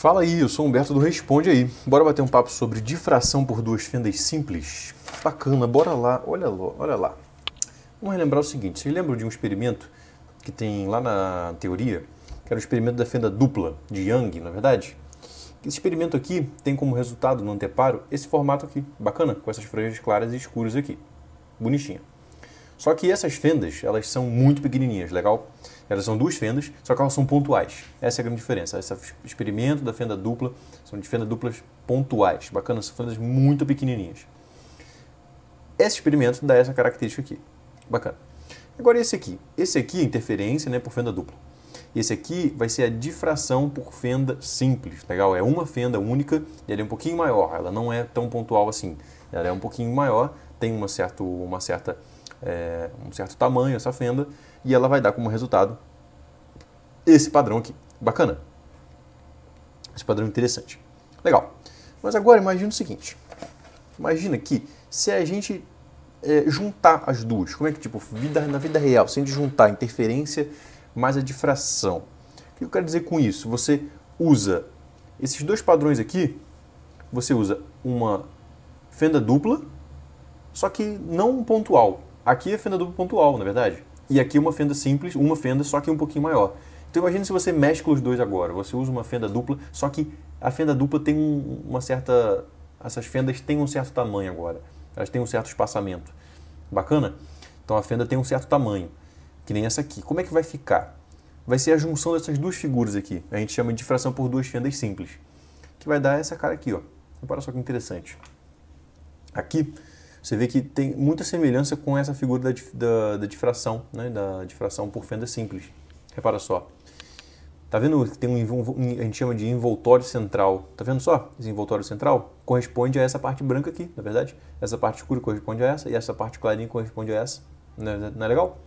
Fala aí, eu sou Humberto do Responde aí. Bora bater um papo sobre difração por duas fendas simples? Bacana, bora lá, olha lá, olha lá. Vamos relembrar o seguinte, vocês lembram de um experimento que tem lá na teoria, que era o experimento da fenda dupla de Young, na é verdade? Esse experimento aqui tem como resultado no anteparo esse formato aqui, bacana, com essas franjas claras e escuras aqui, bonitinha. Só que essas fendas, elas são muito pequenininhas, Legal? Elas são duas fendas, só que elas são pontuais. Essa é a grande diferença. Esse é experimento da fenda dupla são de fenda duplas pontuais. Bacana, são fendas muito pequenininhas. Esse experimento dá essa característica aqui. Bacana. Agora esse aqui. Esse aqui é interferência né, por fenda dupla. Esse aqui vai ser a difração por fenda simples, legal? É uma fenda única e ela é um pouquinho maior, ela não é tão pontual assim. Ela é um pouquinho maior, tem uma, certo, uma certa é, um certo tamanho essa fenda, e ela vai dar como resultado esse padrão aqui. Bacana. Esse padrão interessante. Legal. Mas agora imagina o seguinte. Imagina que se a gente é, juntar as duas, como é que, tipo, vida, na vida real, sem juntar a interferência mais a difração. O que eu quero dizer com isso? Você usa esses dois padrões aqui, você usa uma fenda dupla, só que não pontual. Aqui é fenda dupla pontual, na é verdade. E aqui é uma fenda simples, uma fenda, só que um pouquinho maior. Então imagine se você mescla os dois agora. Você usa uma fenda dupla, só que a fenda dupla tem uma certa... Essas fendas têm um certo tamanho agora. Elas têm um certo espaçamento. Bacana? Então a fenda tem um certo tamanho, que nem essa aqui. Como é que vai ficar? Vai ser a junção dessas duas figuras aqui. A gente chama de difração por duas fendas simples. Que vai dar essa cara aqui, ó. Repara só que interessante. Aqui você vê que tem muita semelhança com essa figura da, da, da difração, né? da difração por fenda simples. Repara só. Tá vendo que tem um, a gente chama de envoltório central. Tá vendo só? Esse envoltório central corresponde a essa parte branca aqui, na é verdade. Essa parte escura corresponde a essa e essa parte clarinha corresponde a essa. Não é, não é legal?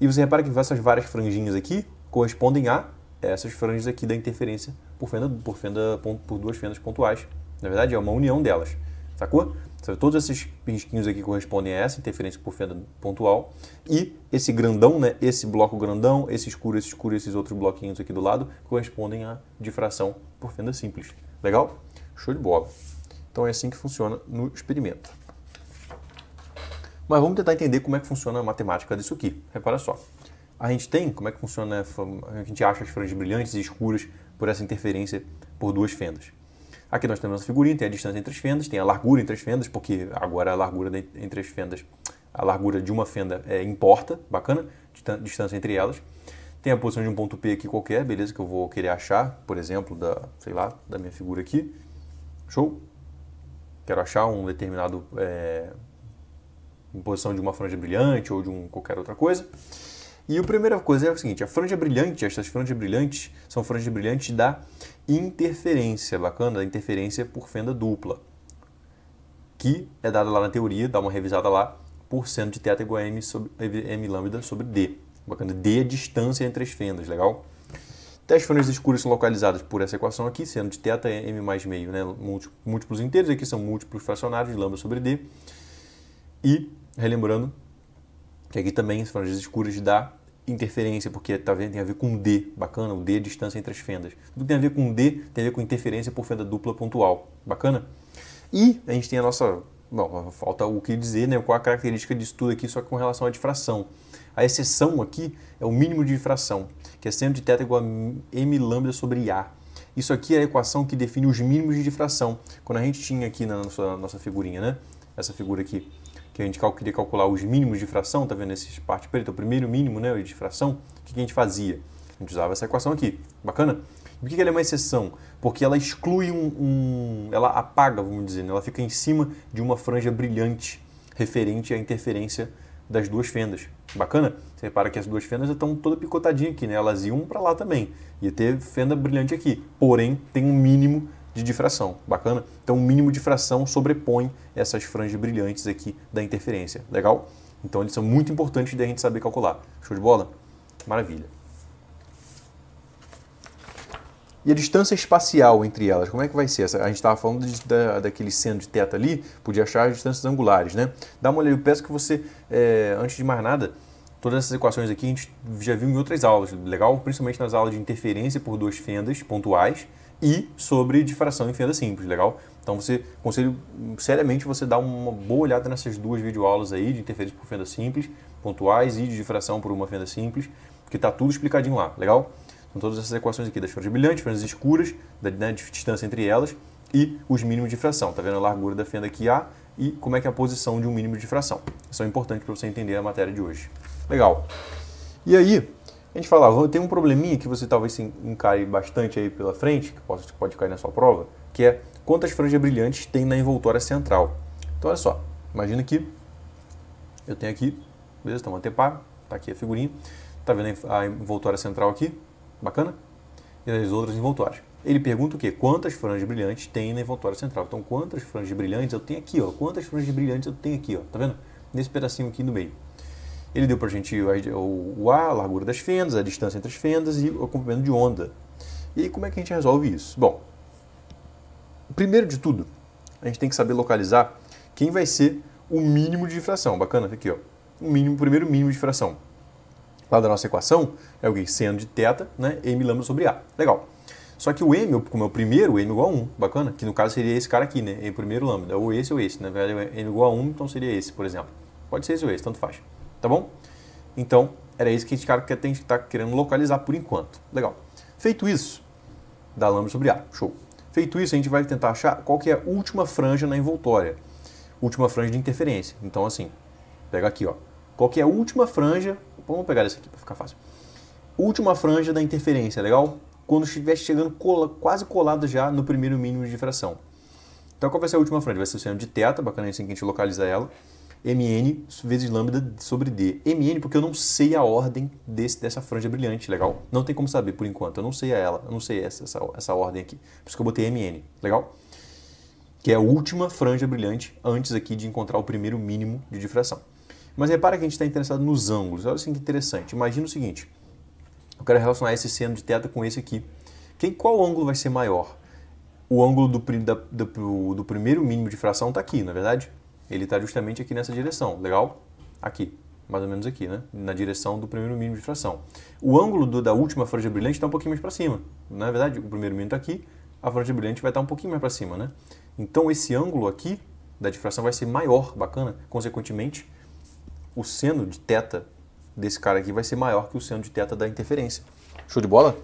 E você repara que essas várias franjinhas aqui correspondem a essas franjas aqui da interferência por fenda por fenda por duas fendas pontuais. Na verdade, é uma união delas. Sacou? Então, todos esses risquinhos aqui correspondem a essa interferência por fenda pontual. E esse grandão, né, esse bloco grandão, esse escuro, esse escuro, esses outros bloquinhos aqui do lado correspondem à difração por fenda simples. Legal? Show de bola. Então é assim que funciona no experimento. Mas vamos tentar entender como é que funciona a matemática disso aqui. Repara só. A gente tem, como é que funciona, a gente acha as franjas brilhantes e escuras por essa interferência por duas fendas. Aqui nós temos a figurinha, tem a distância entre as fendas, tem a largura entre as fendas, porque agora a largura entre as fendas, a largura de uma fenda é, importa, bacana, distância entre elas. Tem a posição de um ponto P aqui qualquer, beleza, que eu vou querer achar, por exemplo, da, sei lá, da minha figura aqui. Show? Quero achar um determinado... É, em posição de uma franja brilhante ou de um, qualquer outra coisa. E a primeira coisa é o seguinte, a franja brilhante, essas franjas brilhantes são franjas brilhantes da interferência, bacana? Interferência por fenda dupla, que é dada lá na teoria, dá uma revisada lá, por sendo de θ igual a m, sobre, m lambda sobre d. Bacana, d é a distância entre as fendas, legal? Até as fendas escuras são localizadas por essa equação aqui, sendo de θ é m mais meio, né? múltiplos inteiros, aqui são múltiplos fracionários de lambda sobre d. E, relembrando, que aqui também as franjas escuras dá interferência, porque tá, tem a ver com D, bacana, o D é distância entre as fendas. Tudo que tem a ver com D tem a ver com interferência por fenda dupla pontual, bacana? E a gente tem a nossa, bom, falta o que dizer, né, qual a característica disso tudo aqui, só que com relação à difração. A exceção aqui é o mínimo de difração, que é seno de θ igual a m lambda sobre A. Isso aqui é a equação que define os mínimos de difração. Quando a gente tinha aqui na nossa, nossa figurinha, né? Essa figura aqui, que a gente queria calcular os mínimos de fração, tá vendo essa parte preta, o primeiro mínimo né, de fração, o que a gente fazia? A gente usava essa equação aqui, bacana? E por que ela é uma exceção? Porque ela exclui um, um ela apaga, vamos dizer, né, ela fica em cima de uma franja brilhante referente à interferência das duas fendas. Bacana? Você repara que as duas fendas estão toda picotadinha aqui, né? Elas iam para lá também. Ia ter fenda brilhante aqui. Porém, tem um mínimo de difração. Bacana? Então, o mínimo de difração sobrepõe essas franjas brilhantes aqui da interferência. Legal? Então, eles são muito importantes de a gente saber calcular. Show de bola? Maravilha. E a distância espacial entre elas, como é que vai ser? A gente estava falando de, da, daquele seno de teta ali, podia achar as distâncias angulares, né? Dá uma olhada, eu peço que você, é, antes de mais nada, todas essas equações aqui a gente já viu em outras aulas, legal? Principalmente nas aulas de interferência por duas fendas pontuais, e sobre difração em fenda simples, legal? Então você conselho seriamente você dar uma boa olhada nessas duas videoaulas aí de interferência por fenda simples, pontuais e de difração por uma fenda simples, que está tudo explicadinho lá, legal? São então, todas essas equações aqui das franjas brilhantes, franjas escuras, da né, distância entre elas e os mínimos de fração. Tá vendo a largura da fenda que há e como é que é a posição de um mínimo de fração. Isso é importante para você entender a matéria de hoje. Legal. E aí, a gente falava, ah, tem um probleminha que você talvez se encare bastante aí pela frente, que pode, pode cair na sua prova, que é quantas franjas brilhantes tem na envoltória central. Então, olha só, imagina que eu tenho aqui, beleza, então até antepar, tá aqui a figurinha, tá vendo a envoltória central aqui, bacana? E as outras envoltórias. Ele pergunta o quê? Quantas franjas brilhantes tem na envoltória central? Então, quantas franjas brilhantes eu tenho aqui, ó? Quantas franjas brilhantes eu tenho aqui, ó? Tá vendo? Nesse pedacinho aqui no meio. Ele deu para a gente o A, a largura das fendas, a distância entre as fendas e o comprimento de onda. E como é que a gente resolve isso? Bom, primeiro de tudo, a gente tem que saber localizar quem vai ser o mínimo de difração. Bacana, tá aqui, ó. O mínimo, primeiro mínimo de difração. Lá da nossa equação é o que? Seno de θ, né? M lambda sobre A. Legal. Só que o M, como é o primeiro, o M igual a 1, bacana? Que no caso seria esse cara aqui, né? M primeiro lambda, ou esse ou esse. Na verdade, é M igual a 1, então seria esse, por exemplo. Pode ser esse ou esse, tanto faz tá bom? Então, era isso que a gente cara, tá querendo localizar por enquanto. Legal. Feito isso, dá lambda sobre A, show. Feito isso, a gente vai tentar achar qual que é a última franja na envoltória. Última franja de interferência. Então, assim, pega aqui, ó. Qual que é a última franja... Vamos pegar essa aqui para ficar fácil. Última franja da interferência, legal? Quando estiver chegando cola, quase colado já no primeiro mínimo de difração. Então, qual vai ser a última franja? Vai ser o seno de teta, bacana é assim que a gente localiza ela mn vezes lambda sobre d. mn porque eu não sei a ordem desse, dessa franja brilhante, legal? Não tem como saber por enquanto, eu não sei ela, eu não sei essa, essa, essa ordem aqui. Por isso que eu botei mn, legal? Que é a última franja brilhante antes aqui de encontrar o primeiro mínimo de difração. Mas repara que a gente está interessado nos ângulos. Olha assim que interessante. Imagina o seguinte. Eu quero relacionar esse seno de teta com esse aqui. Quem, qual ângulo vai ser maior? O ângulo do, da, do, do primeiro mínimo de fração está aqui, na é verdade? ele está justamente aqui nessa direção, legal? Aqui, mais ou menos aqui, né? Na direção do primeiro mínimo de difração. O ângulo do, da última franja brilhante está um pouquinho mais para cima. Na é verdade, o primeiro mínimo está aqui, a franja brilhante vai estar tá um pouquinho mais para cima, né? Então, esse ângulo aqui da difração vai ser maior, bacana. Consequentemente, o seno de teta desse cara aqui vai ser maior que o seno de teta da interferência. Show de bola?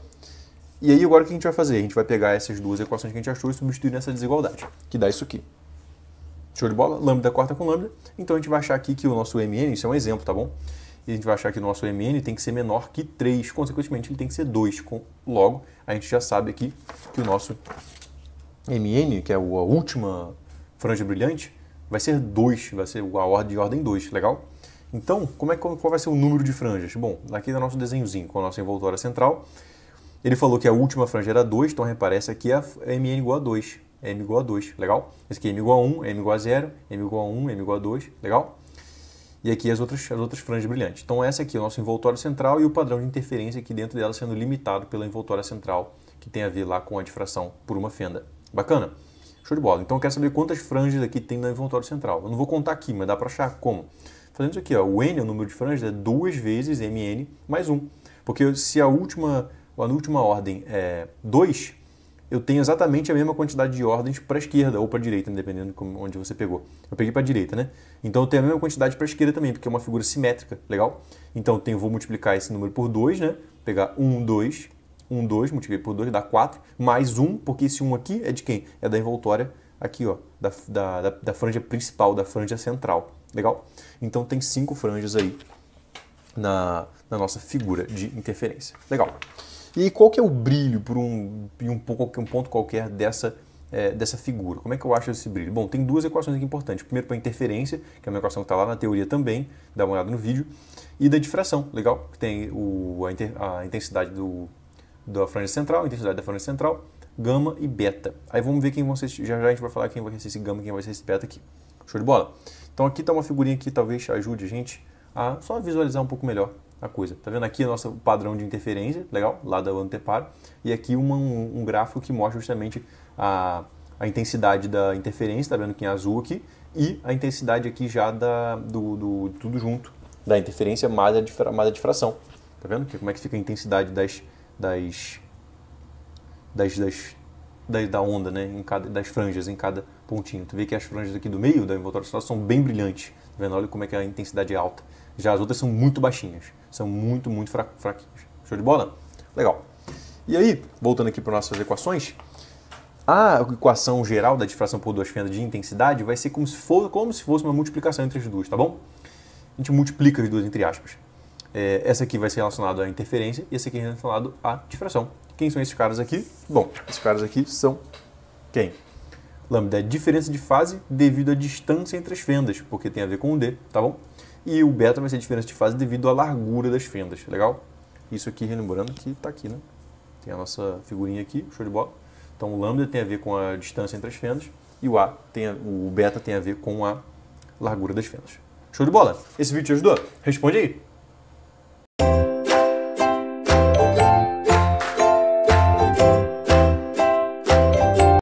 E aí, agora o que a gente vai fazer? A gente vai pegar essas duas equações que a gente achou e substituir nessa desigualdade, que dá isso aqui. Show de bola? Lambda corta com lambda. Então a gente vai achar aqui que o nosso MN, isso é um exemplo, tá bom? E a gente vai achar que o nosso MN tem que ser menor que 3, consequentemente ele tem que ser 2. Logo, a gente já sabe aqui que o nosso MN, que é a última franja brilhante, vai ser 2, vai ser a ordem de ordem 2, legal? Então, como é, qual vai ser o número de franjas? Bom, aqui no nosso desenhozinho, com a nossa envoltória central, ele falou que a última franja era 2, então reparece aqui é a MN igual a 2 é m igual a 2, legal? Esse aqui é m igual a 1, m igual a 0, m igual a 1, m igual a 2, legal? E aqui as outras, as outras franjas brilhantes. Então essa aqui é o nosso envoltório central e o padrão de interferência aqui dentro dela sendo limitado pela envoltória central, que tem a ver lá com a difração por uma fenda. Bacana? Show de bola. Então eu quero saber quantas franjas aqui tem no envoltório central. Eu não vou contar aqui, mas dá para achar como. Fazendo isso aqui, ó, o n, o número de franjas, é 2 vezes mn mais 1. Porque se a última, a última ordem é 2, eu tenho exatamente a mesma quantidade de ordens para a esquerda ou para a direita, dependendo de onde você pegou. Eu peguei para a direita, né? Então eu tenho a mesma quantidade para a esquerda também, porque é uma figura simétrica, legal? Então eu tenho, vou multiplicar esse número por 2, né? Pegar 1, 2, 1, 2, multipliquei por 2, dá 4, mais 1, porque esse 1 aqui é de quem? É da envoltória aqui, ó, da, da, da, da franja principal, da franja central, legal? Então tem 5 franjas aí na, na nossa figura de interferência. Legal. E qual que é o brilho por um, em um, um ponto qualquer dessa é, dessa figura. Como é que eu acho esse brilho? Bom, tem duas equações aqui importantes. Primeiro, para interferência, que é uma equação que está lá na teoria também, dá uma olhada no vídeo, e da difração, legal? Que tem o, a, inter, a, intensidade do, da franja central, a intensidade da franja central, gama e beta. Aí vamos ver quem vão ser, já já a gente vai falar quem vai ser esse gama e quem vai ser esse beta aqui. Show de bola? Então aqui está uma figurinha que talvez ajude a gente a só visualizar um pouco melhor a coisa. Tá vendo aqui o nosso padrão de interferência, legal, lá da anteparo, e aqui uma, um, um, gráfico que mostra justamente a, a intensidade da interferência, tá vendo que em azul aqui, e a intensidade aqui já da, do, do tudo junto, da interferência mais a, difra, mais a difração. Tá vendo que, como é que fica a intensidade das, das, das, das da, da onda, né? Em cada, das franjas em cada pontinho. Tu vê que as franjas aqui do meio da motor são bem brilhantes. Tá vendo? Olha como é que a intensidade é alta. Já as outras são muito baixinhas. São muito, muito fra fraquinhas. Show de bola? Legal. E aí, voltando aqui para nossas equações, a equação geral da difração por duas fendas de intensidade vai ser como se, for, como se fosse uma multiplicação entre as duas, tá bom? A gente multiplica as duas entre aspas. É, essa aqui vai ser relacionada à interferência e essa aqui é relacionada à difração. Quem são esses caras aqui? Bom, esses caras aqui são quem? Lambda é diferença de fase devido à distância entre as fendas, porque tem a ver com o D, tá bom? E o beta vai ser diferença de fase devido à largura das fendas, legal? Isso aqui, relembrando que está aqui, né? Tem a nossa figurinha aqui, show de bola. Então o lambda tem a ver com a distância entre as fendas e o, a tem a, o beta tem a ver com a largura das fendas. Show de bola? Esse vídeo te ajudou? Responde aí!